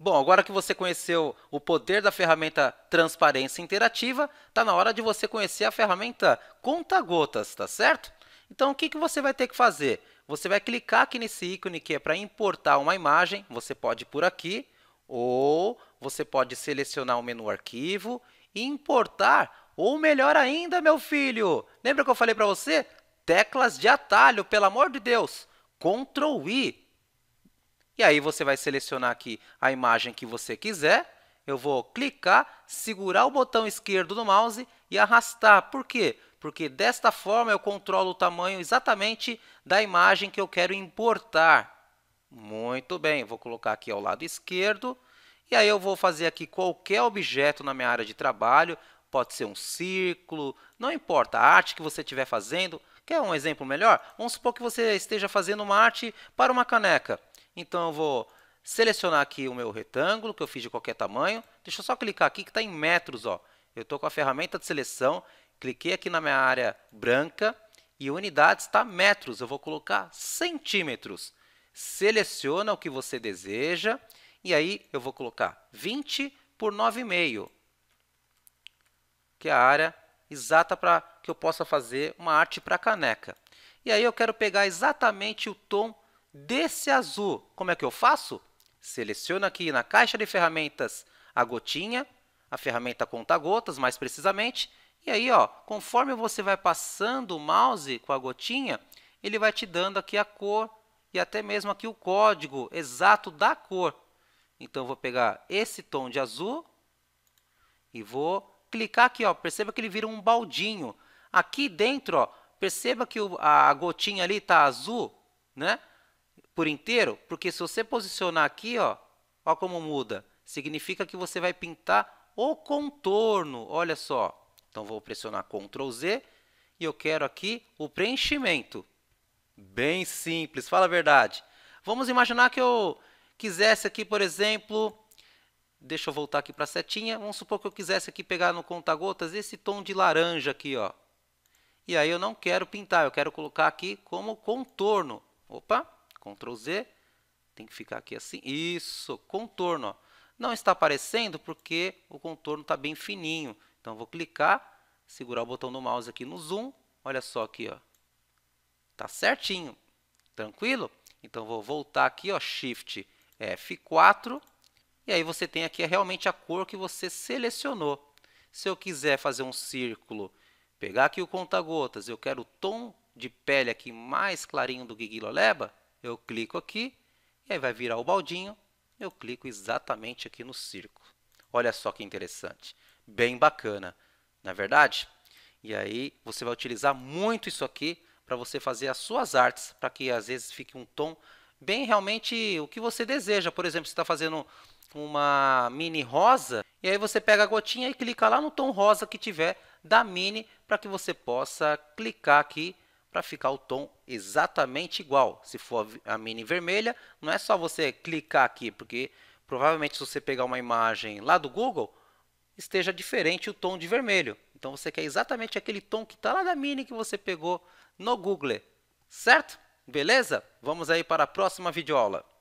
Bom, agora que você conheceu o poder da ferramenta Transparência Interativa, está na hora de você conhecer a ferramenta Conta Gotas, tá certo? Então, o que, que você vai ter que fazer? Você vai clicar aqui nesse ícone que é para importar uma imagem, você pode ir por aqui, ou você pode selecionar o menu Arquivo e importar, ou melhor ainda, meu filho, lembra que eu falei para você? Teclas de atalho, pelo amor de Deus! Ctrl I, e aí você vai selecionar aqui a imagem que você quiser. Eu vou clicar, segurar o botão esquerdo do mouse e arrastar. Por quê? Porque desta forma eu controlo o tamanho exatamente da imagem que eu quero importar. Muito bem, vou colocar aqui ao lado esquerdo. E aí eu vou fazer aqui qualquer objeto na minha área de trabalho. Pode ser um círculo, não importa a arte que você estiver fazendo. Quer um exemplo melhor? Vamos supor que você esteja fazendo uma arte para uma caneca. Então eu vou selecionar aqui o meu retângulo, que eu fiz de qualquer tamanho. Deixa eu só clicar aqui que está em metros. Ó. Eu estou com a ferramenta de seleção, cliquei aqui na minha área branca e unidades está metros. Eu vou colocar centímetros. Seleciona o que você deseja e aí eu vou colocar 20 por 9,5, que é a área exata para que eu possa fazer uma arte para caneca. E aí eu quero pegar exatamente o tom desse azul. Como é que eu faço? Seleciono aqui na caixa de ferramentas a gotinha, a ferramenta conta-gotas, mais precisamente, e aí, ó, conforme você vai passando o mouse com a gotinha, ele vai te dando aqui a cor e até mesmo aqui o código exato da cor. Então, eu vou pegar esse tom de azul e vou clicar aqui. Ó, perceba que ele vira um baldinho. Aqui dentro, ó, perceba que o, a gotinha ali está azul. Né? por inteiro, porque se você posicionar aqui, ó, ó como muda. Significa que você vai pintar o contorno, olha só. Então, vou pressionar Ctrl Z e eu quero aqui o preenchimento. Bem simples, fala a verdade. Vamos imaginar que eu quisesse aqui, por exemplo, deixa eu voltar aqui para a setinha, vamos supor que eu quisesse aqui pegar no conta-gotas esse tom de laranja aqui, ó. E aí eu não quero pintar, eu quero colocar aqui como contorno. Opa, Ctrl Z, tem que ficar aqui assim. Isso, contorno. Ó. Não está aparecendo porque o contorno está bem fininho. Então, vou clicar, segurar o botão do mouse aqui no zoom. Olha só aqui, ó. Tá certinho. Tranquilo? Então, vou voltar aqui, ó, Shift F4. E aí você tem aqui é realmente a cor que você selecionou. Se eu quiser fazer um círculo, pegar aqui o conta-gotas, eu quero o tom de pele aqui mais clarinho do Guiguiloleba, eu clico aqui, e aí vai virar o baldinho, eu clico exatamente aqui no círculo. Olha só que interessante, bem bacana, não é verdade? E aí você vai utilizar muito isso aqui para você fazer as suas artes, para que às vezes fique um tom bem realmente o que você deseja. Por exemplo, você está fazendo uma mini rosa, e aí você pega a gotinha e clica lá no tom rosa que tiver da mini, para que você possa clicar aqui para ficar o tom exatamente igual. Se for a mini vermelha, não é só você clicar aqui, porque provavelmente se você pegar uma imagem lá do Google, esteja diferente o tom de vermelho. Então você quer exatamente aquele tom que está lá da mini que você pegou no Google, certo? Beleza? Vamos aí para a próxima videoaula.